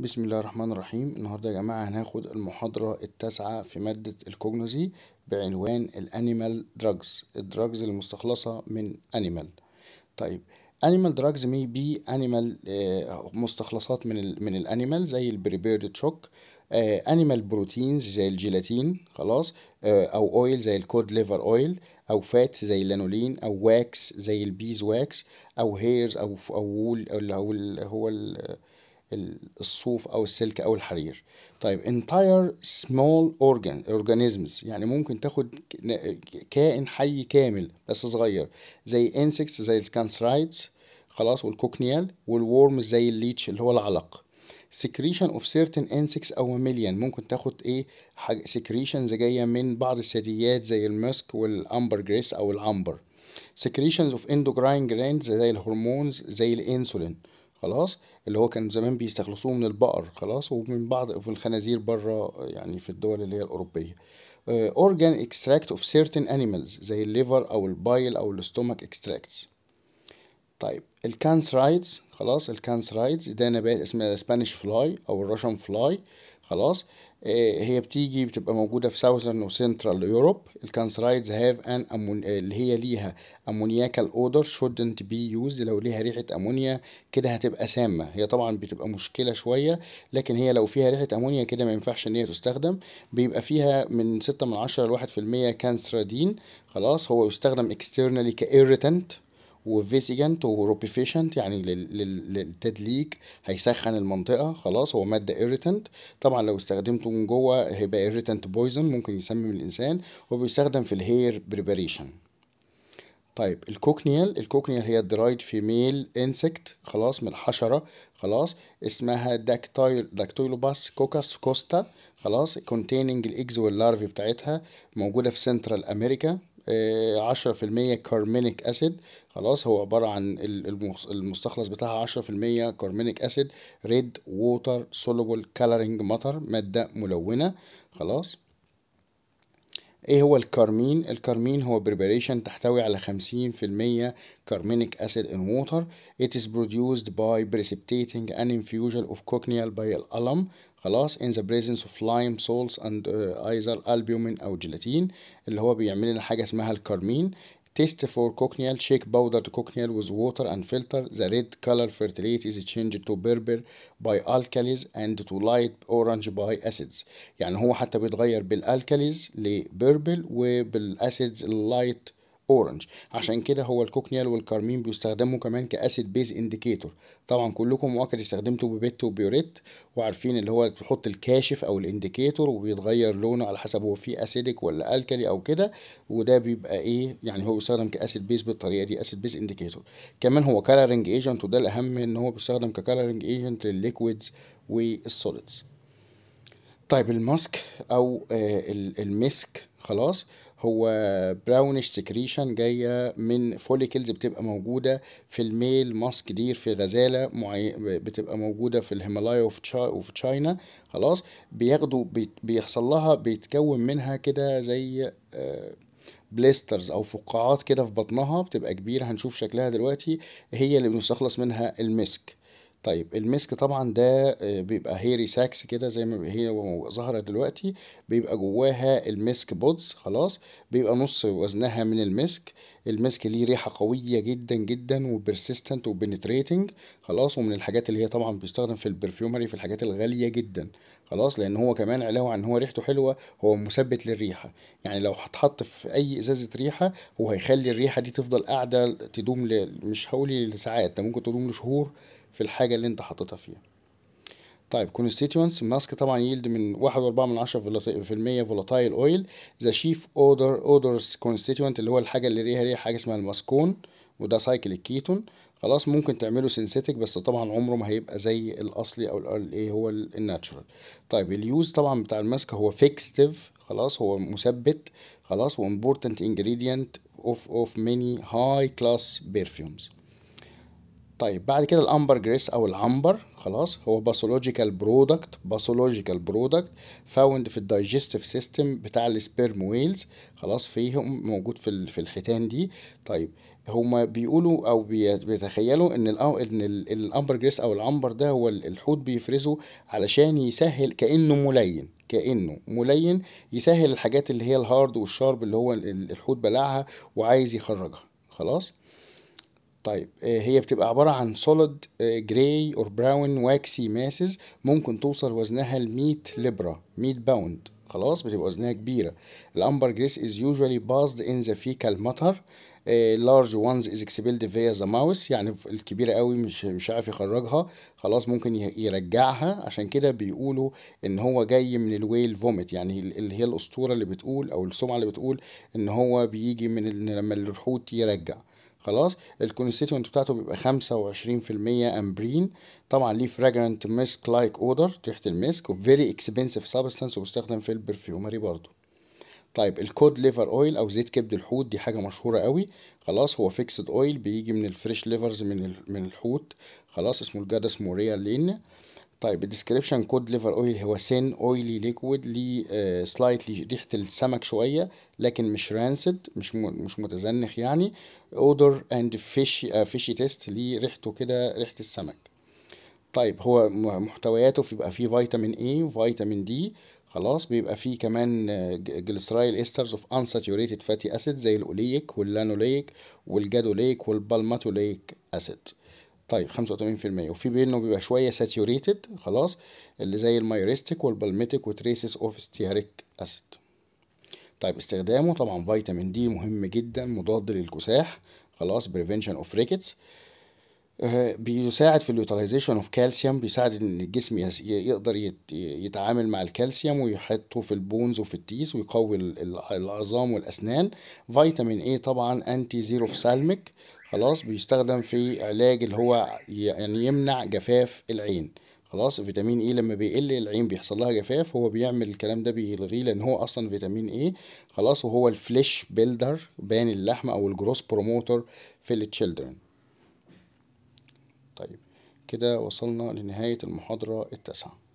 بسم الله الرحمن الرحيم النهاردة يا جماعة هناخد المحاضرة التاسعة في مادة الكوجنوزي بعنوان الانيمال دراجز الدراجز المستخلصة من انيمال طيب انيمال دراجز مي بي انيمال آه، مستخلصات من الـ من الانيمال زي البريبيرد تشوك آه، انيمال بروتينز زي الجيلاتين خلاص آه، او اويل زي الكود ليفر اويل او فات زي اللانولين او واكس زي البيز واكس او هيرز او او وول او اللي هو الصوف او السلك او الحرير طيب entire small organ organisms يعني ممكن تاخد كائن حي كامل بس صغير زي insects زي الكانسرايتس خلاص والكوكنيال والورمز زي الليتش اللي هو العلق secretion of certain insects أو mammalian ممكن تاخد إيه حاجة secretions جاية من بعض الثدييات زي المسك والأمبرجريس أو العنبر secretions of endocrine glands زي الهرمونز زي الإنسولين خلاص اللي هو كان زمان بيستخلصوه من البقر خلاص ومن بعض في الخنازير بره يعني في الدول اللي هي الأوروبية آه، organ extract of certain animals زي الليفر أو البايل أو الاستومك extracts طيب الكانسرايدز خلاص الكانسرايدز ده نبات اسمه سبانيش فلاي أو الراشن فلاي خلاص آه، هي بتيجي بتبقى موجودة في ساوثرن وسنترال يوروب الكانسرايدز هاف ان أمون... اللي هي ليها امونياكال اودر شودنت بي يوزد لو ليها ريحة امونيا كده هتبقى سامة هي طبعا بتبقى مشكلة شوية لكن هي لو فيها ريحة امونيا كده ما ينفعش ان هي تستخدم بيبقى فيها من ستة من عشرة لواحد في المية كانسرادين خلاص هو يستخدم اكسترنالي كايريتنت وفيسيجنت وروبيفيشنت يعني للتدليك هيسخن المنطقه خلاص هو ماده ايريتنت طبعا لو استخدمته من جوه هيبقى ايريتنت بويزن ممكن يسمم الانسان وبيستخدم في الهير بريباريشن طيب الكوكنيال الكوكنيال هي الدرايد فيميل انسكت خلاص من حشره خلاص اسمها داكتايل داكتيلوباس كوكاس كوستا خلاص كونتيننج الايجز واللارفي بتاعتها موجوده في سنترال امريكا عشرة في المية كارمينيك أسيد خلاص هو عبارة عن المستخلص بتاعها عشرة في المية كارمينيك أسيد ريد ووتر سولوبل كالرينج مطر مادة ملونة خلاص ايه هو الكارمين الكارمين هو preparation تحتوي على 50% كارمينيك acid in water it is produced by precipitating an infusion of cochineal bile alum خلاص in the presence of lime salts and uh, either albumin او جيلاتين اللي هو بيعمل لنا حاجه اسمها الكارمين Test for cochineal. Check powdered cochineal with water and filter. The red color fertilate is changed to purple by alkalis and to light orange by acids. يعني هو حتى بيتغير بالالكاليز لبربل وبالاسيدز light. اورنج عشان كده هو الكوكنيال والكارمين بيستخدموا كمان كاسيد بيز انديكيتور طبعا كلكم مؤكد استخدمتوا بيبيت وبيوريت وعارفين اللي هو تحط الكاشف او الانديكيتور وبيتغير لونه على حسب هو فيه اسيدك ولا الكالي او كده وده بيبقى ايه يعني هو بيستخدم كاسيد بيز بالطريقه دي اسيد بيز انديكيتور كمان هو كالرنج ايجنت وده الاهم ان هو بيستخدم ككالرنج ايجنت للليكويدز والسوليدز طيب الماسك او آه، المسك خلاص هو براونش سكريشن جايه من فوليكلز بتبقى موجوده في الميل ماس كتير في غزاله معي... بتبقى موجوده في الهيمالايا وفي, تشاينا خلاص بياخدوا بيحصل لها بيتكون منها كده زي بليسترز آه، او فقاعات كده في بطنها بتبقى كبيره هنشوف شكلها دلوقتي هي اللي بنستخلص منها المسك طيب المسك طبعا ده آه، بيبقى هيري ساكس كده زي ما هي ظاهرة دلوقتي بيبقى جواها المسك بودز خلاص بيبقى نص وزنها من المسك المسك ليه ريحة قوية جدا جدا وبرسيستنت وبنتريتنج خلاص ومن الحاجات اللي هي طبعا بيستخدم في البرفيومري في الحاجات الغالية جدا خلاص لان هو كمان علاوة عن هو ريحته حلوة هو مثبت للريحة يعني لو هتحط في اي ازازة ريحة هو هيخلي الريحة دي تفضل قاعدة تدوم مش هقول لساعات ده ممكن تدوم لشهور في الحاجة اللي انت حاططها فيها طيب constituents ماسك طبعا يلد من واحد وأربعة من عشرة في المية فولاتايل أويل ذا شيف أودر أودرز constituent اللي هو الحاجة اللي ليها ريحة حاجة اسمها الماسكون وده سايكل الكيتون خلاص ممكن تعمله سينثيتك بس طبعا عمره ما هيبقى زي الأصلي أو الايه هو الناتشورال طيب اليوز طبعا بتاع الماسك هو فيكستيف خلاص هو مثبت خلاص وامبورتنت انجريدينت اوف اوف ماني هاي كلاس بيرفيومز طيب بعد كده الامبر جريس او العنبر خلاص هو باثولوجيكال برودكت باثولوجيكال برودكت فاوند في الدايجستيف سيستم بتاع السبيرم ويلز خلاص فيهم موجود في في الحيتان دي طيب هما بيقولوا او بيتخيلوا ان ان الامبر جريس او العنبر ده هو الحوت بيفرزه علشان يسهل كانه ملين كانه ملين يسهل الحاجات اللي هي الهارد والشارب اللي هو الحوت بلعها وعايز يخرجها خلاص طيب آه، هي بتبقى عبارة عن سوليد جراي اور براون واكسي ماسز ممكن توصل وزنها ل 100 ميت 100 باوند خلاص بتبقى وزنها كبيرة الأمبر جريس is usually passed in the fecal matter آه، large ones is expelled via the ماوس يعني الكبيرة قوي مش مش عارف يخرجها خلاص ممكن يرجعها عشان كده بيقولوا ان هو جاي من الويل فوميت يعني اللي هي الاسطورة اللي بتقول او السمعة اللي بتقول ان هو بيجي من لما الرحوت يرجع خلاص الكونستيتوينت بتاعته بيبقى خمسة وعشرين في المية امبرين طبعا ليه فراجرانت مسك لايك اودر ريحه المسك وفيري اكسبنسيف سابستنس وبيستخدم في البرفيومري برضه طيب الكود ليفر اويل او زيت كبد الحوت دي حاجه مشهوره قوي خلاص هو فيكسد اويل بيجي من الفريش ليفرز من من الحوت خلاص اسمه الجادس موريا لين طيب الديسكريبشن كود ليفر اويل هو سين اويلي ليكويد ليه سلايتلي آه، ريحه السمك شويه لكن مش رانسد مش مش متزنخ يعني اودر اند فيشي فيشي تيست ليه ريحته كده ريحه السمك طيب هو محتوياته بيبقى فيه فيتامين اي وفيتامين دي خلاص بيبقى فيه كمان جليسرايل استرز اوف انساتيوريتد فاتي اسيد زي الاوليك واللانوليك والجادوليك والبالماتوليك اسيد طيب 85% وفي بينه بيبقى شويه ساتيوريتد خلاص اللي زي المايريستيك والبالميتيك وتريسز اوف ستياريك اسيد طيب استخدامه طبعا فيتامين دي مهم جدا مضاد للكساح خلاص بريفنشن اوف ريكتس بيساعد في اليوتيلايزيشن اوف كالسيوم بيساعد ان الجسم يقدر يتعامل مع الكالسيوم ويحطه في البونز وفي التيس ويقوي العظام والاسنان فيتامين اي طبعا انتي زيرو في سالمك خلاص بيستخدم في علاج اللي هو يعني يمنع جفاف العين خلاص فيتامين اي e لما بيقل العين بيحصل لها جفاف هو بيعمل الكلام ده بيلغيه لان هو اصلا فيتامين اي e. خلاص وهو الفليش بيلدر بان اللحمه او الجروس بروموتر في التشيلدرن طيب كده وصلنا لنهايه المحاضره التاسعه